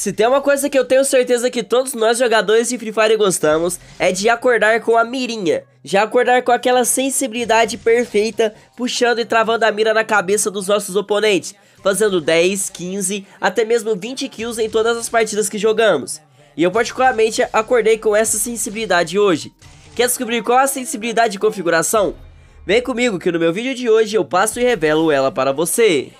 Se tem uma coisa que eu tenho certeza que todos nós jogadores de Free Fire gostamos, é de acordar com a mirinha. Já acordar com aquela sensibilidade perfeita, puxando e travando a mira na cabeça dos nossos oponentes, fazendo 10, 15, até mesmo 20 kills em todas as partidas que jogamos. E eu particularmente acordei com essa sensibilidade hoje. Quer descobrir qual a sensibilidade de configuração? Vem comigo que no meu vídeo de hoje eu passo e revelo ela para você.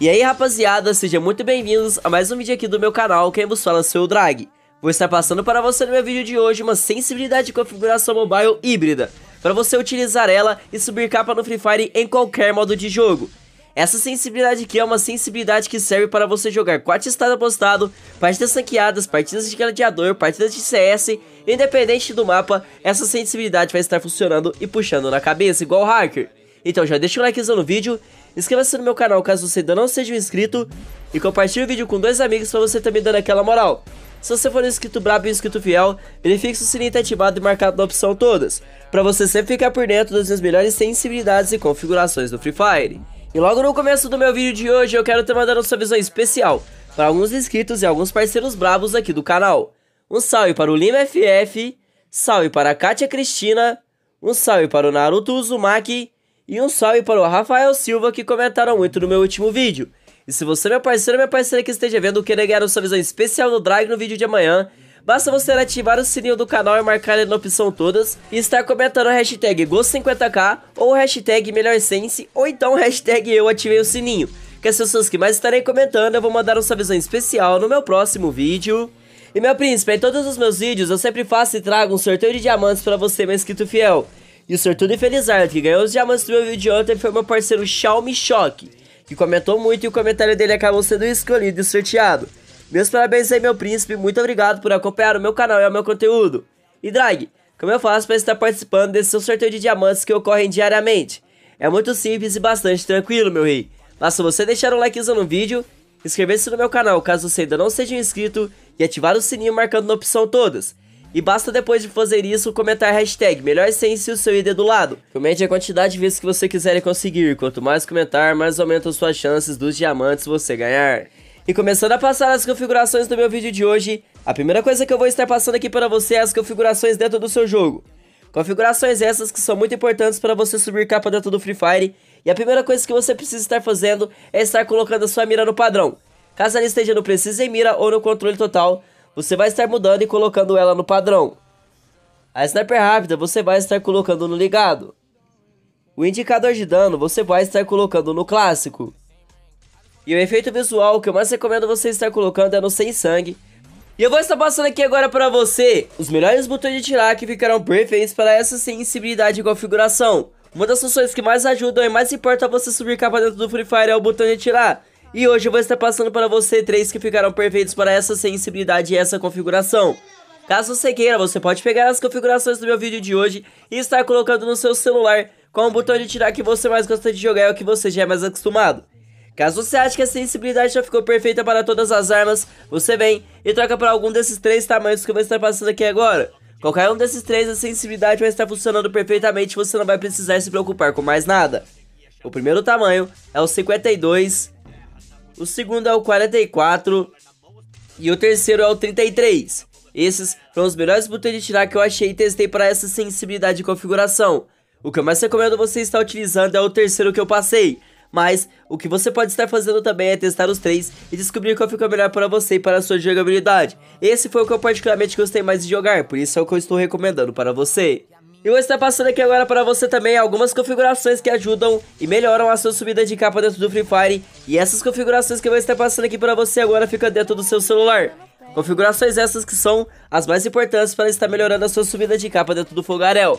E aí rapaziada, sejam muito bem-vindos a mais um vídeo aqui do meu canal, quem vos fala seu Drag. Vou estar passando para você no meu vídeo de hoje uma sensibilidade de configuração mobile híbrida, para você utilizar ela e subir capa no Free Fire em qualquer modo de jogo. Essa sensibilidade aqui é uma sensibilidade que serve para você jogar quarto estado apostado, partidas sanqueadas, partidas de gladiador, partidas de CS, independente do mapa, essa sensibilidade vai estar funcionando e puxando na cabeça igual hacker. Então já deixa o likezão no vídeo Inscreva-se no meu canal caso você ainda não seja inscrito e compartilhe o vídeo com dois amigos para você também dando aquela moral. Se você for um inscrito brabo e um inscrito fiel, verifique o sininho tá ativado e marcado na opção todas, para você sempre ficar por dentro das minhas melhores sensibilidades e configurações do Free Fire. E logo no começo do meu vídeo de hoje eu quero te mandar uma visão especial para alguns inscritos e alguns parceiros bravos aqui do canal. Um salve para o Lima FF, salve para a Kátia Cristina, um salve para o Naruto Uzumaki e um salve para o Rafael Silva que comentaram muito no meu último vídeo. E se você é meu parceiro ou minha parceira que esteja vendo querer ganhar uma visão especial do Drag no vídeo de amanhã, basta você ativar o sininho do canal e marcar ele na opção todas e estar comentando a hashtag Go50k ou hashtag MelhorSense ou então hashtag eu ativei o sininho. Que as pessoas que mais estarem comentando eu vou mandar uma visão especial no meu próximo vídeo. E meu príncipe, em todos os meus vídeos eu sempre faço e trago um sorteio de diamantes para você, meu inscrito fiel. E o sortudo e felizardo que ganhou os diamantes do meu vídeo de ontem foi meu parceiro Xiaomi Shock, que comentou muito e o comentário dele acabou sendo escolhido e sorteado. Meus parabéns aí, meu príncipe, muito obrigado por acompanhar o meu canal e o meu conteúdo. E Drag, como eu faço para estar participando desse seu sorteio de diamantes que ocorrem diariamente? É muito simples e bastante tranquilo, meu rei. Basta você deixar um likezão no vídeo, inscrever-se no meu canal caso você ainda não seja inscrito e ativar o sininho marcando na opção todas. E basta depois de fazer isso comentar a hashtag melhor sem se o seu ID do lado. Comente a quantidade de vezes que você quiser conseguir. Quanto mais comentar, mais aumentam suas chances dos diamantes você ganhar. E começando a passar as configurações do meu vídeo de hoje, a primeira coisa que eu vou estar passando aqui para você é as configurações dentro do seu jogo. Configurações essas que são muito importantes para você subir capa dentro do Free Fire. E a primeira coisa que você precisa estar fazendo é estar colocando a sua mira no padrão. Caso ela esteja no Precisa em Mira ou no Controle Total, você vai estar mudando e colocando ela no padrão. A sniper rápida você vai estar colocando no ligado. O indicador de dano você vai estar colocando no clássico. E o efeito visual que eu mais recomendo você estar colocando é no sem sangue. E eu vou estar passando aqui agora para você os melhores botões de tirar que ficarão perfeitos para essa sensibilidade e configuração. Uma das funções que mais ajudam e mais importa você subir capa dentro do Free Fire é o botão de tirar. E hoje eu vou estar passando para você três que ficaram perfeitos para essa sensibilidade e essa configuração. Caso você queira, você pode pegar as configurações do meu vídeo de hoje e estar colocando no seu celular com o botão de tirar que você mais gosta de jogar ou que você já é mais acostumado. Caso você ache que a sensibilidade já ficou perfeita para todas as armas, você vem e troca para algum desses três tamanhos que eu vou estar passando aqui agora. Qualquer um desses três, a sensibilidade vai estar funcionando perfeitamente, e você não vai precisar se preocupar com mais nada. O primeiro tamanho é o 52 o segundo é o 44 e o terceiro é o 33. Esses foram os melhores botões de tirar que eu achei e testei para essa sensibilidade de configuração. O que eu mais recomendo você estar utilizando é o terceiro que eu passei, mas o que você pode estar fazendo também é testar os três e descobrir qual fica melhor para você e para a sua jogabilidade. Esse foi o que eu particularmente gostei mais de jogar, por isso é o que eu estou recomendando para você. E eu vou estar passando aqui agora para você também algumas configurações que ajudam e melhoram a sua subida de capa dentro do Free Fire. E essas configurações que eu vou estar passando aqui para você agora ficam dentro do seu celular. Configurações essas que são as mais importantes para estar melhorando a sua subida de capa dentro do Fogarel.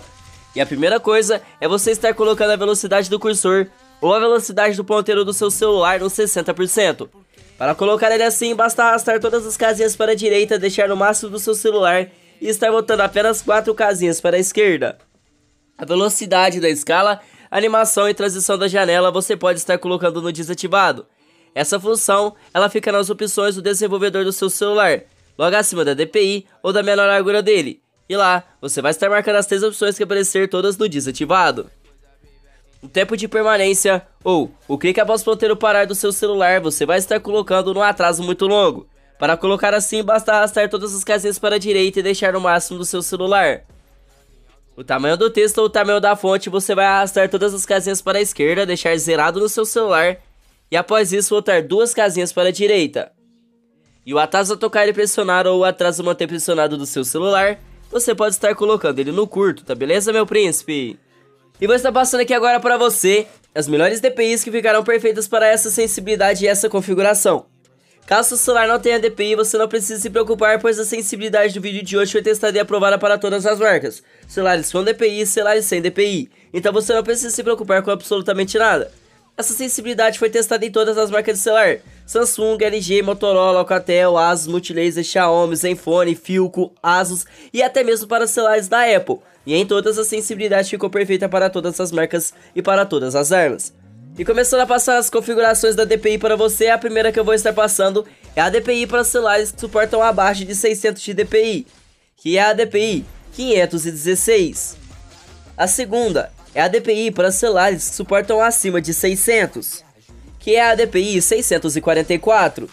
E a primeira coisa é você estar colocando a velocidade do cursor ou a velocidade do ponteiro do seu celular no 60%. Para colocar ele assim, basta arrastar todas as casinhas para a direita, deixar no máximo do seu celular e está voltando apenas 4 casinhas para a esquerda. A velocidade da escala, animação e transição da janela você pode estar colocando no desativado. Essa função, ela fica nas opções do desenvolvedor do seu celular, logo acima da DPI ou da menor largura dele. E lá, você vai estar marcando as três opções que aparecer todas no desativado. O tempo de permanência ou o clique após o ponteiro parar do seu celular, você vai estar colocando no atraso muito longo. Para colocar assim, basta arrastar todas as casinhas para a direita e deixar no máximo do seu celular. O tamanho do texto ou o tamanho da fonte, você vai arrastar todas as casinhas para a esquerda, deixar zerado no seu celular e após isso voltar duas casinhas para a direita. E o atraso a tocar e pressionar ou o atraso a manter pressionado do seu celular, você pode estar colocando ele no curto, tá beleza, meu príncipe? E vou estar passando aqui agora para você as melhores DPIs que ficarão perfeitas para essa sensibilidade e essa configuração. Caso seu celular não tenha DPI, você não precisa se preocupar, pois a sensibilidade do vídeo de hoje foi testada e aprovada para todas as marcas. Celulares com DPI e celulares sem DPI. Então você não precisa se preocupar com absolutamente nada. Essa sensibilidade foi testada em todas as marcas de celular. Samsung, LG, Motorola, Alcatel, Asus, Multilaser, Xiaomi, Zenfone, Filco, Asus e até mesmo para celulares da Apple. E em todas a sensibilidade ficou perfeita para todas as marcas e para todas as armas. E começando a passar as configurações da DPI para você, a primeira que eu vou estar passando é a DPI para celulares que suportam abaixo de 600 de DPI, que é a DPI 516. A segunda é a DPI para celulares que suportam acima de 600, que é a DPI 644.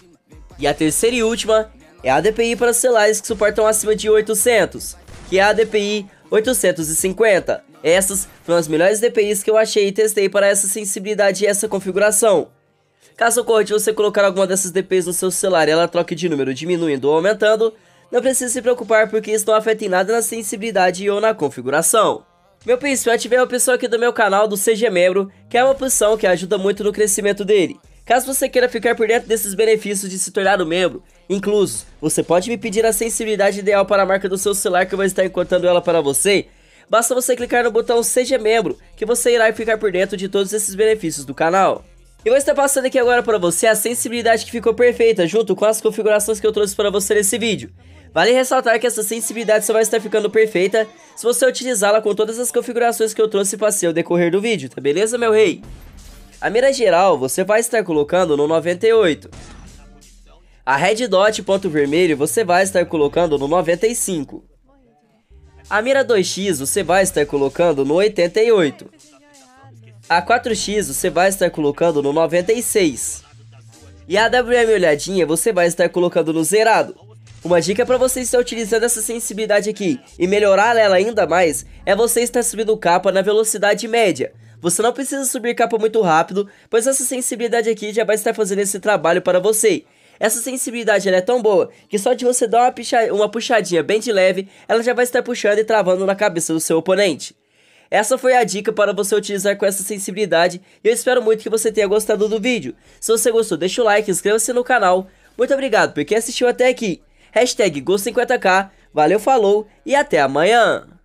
E a terceira e última é a DPI para celulares que suportam acima de 800, que é a DPI 850. Essas foram as melhores DPIs que eu achei e testei para essa sensibilidade e essa configuração. Caso ocorra de você colocar alguma dessas DPIs no seu celular e ela troque de número diminuindo ou aumentando, não precisa se preocupar porque isso não afeta em nada na sensibilidade ou na configuração. Meu príncipe, eu ativei uma pessoa aqui do meu canal, do Seja Membro, que é uma opção que ajuda muito no crescimento dele. Caso você queira ficar por dentro desses benefícios de se tornar um membro, incluso, você pode me pedir a sensibilidade ideal para a marca do seu celular que eu vou estar encontrando ela para você Basta você clicar no botão Seja Membro, que você irá ficar por dentro de todos esses benefícios do canal. E vou estar passando aqui agora para você a sensibilidade que ficou perfeita, junto com as configurações que eu trouxe para você nesse vídeo. Vale ressaltar que essa sensibilidade só vai estar ficando perfeita se você utilizá-la com todas as configurações que eu trouxe para passei ao decorrer do vídeo, tá beleza, meu rei? A mira geral você vai estar colocando no 98. A red dot ponto vermelho você vai estar colocando no 95. A mira 2x você vai estar colocando no 88. A 4x você vai estar colocando no 96. E a WM olhadinha você vai estar colocando no zerado. Uma dica para você estar utilizando essa sensibilidade aqui e melhorar ela ainda mais é você estar subindo capa na velocidade média. Você não precisa subir capa muito rápido, pois essa sensibilidade aqui já vai estar fazendo esse trabalho para você. Essa sensibilidade é tão boa que só de você dar uma, picha... uma puxadinha bem de leve, ela já vai estar puxando e travando na cabeça do seu oponente. Essa foi a dica para você utilizar com essa sensibilidade e eu espero muito que você tenha gostado do vídeo. Se você gostou, deixa o like, inscreva-se no canal. Muito obrigado por quem assistiu até aqui. Hashtag Go50k, valeu, falou e até amanhã!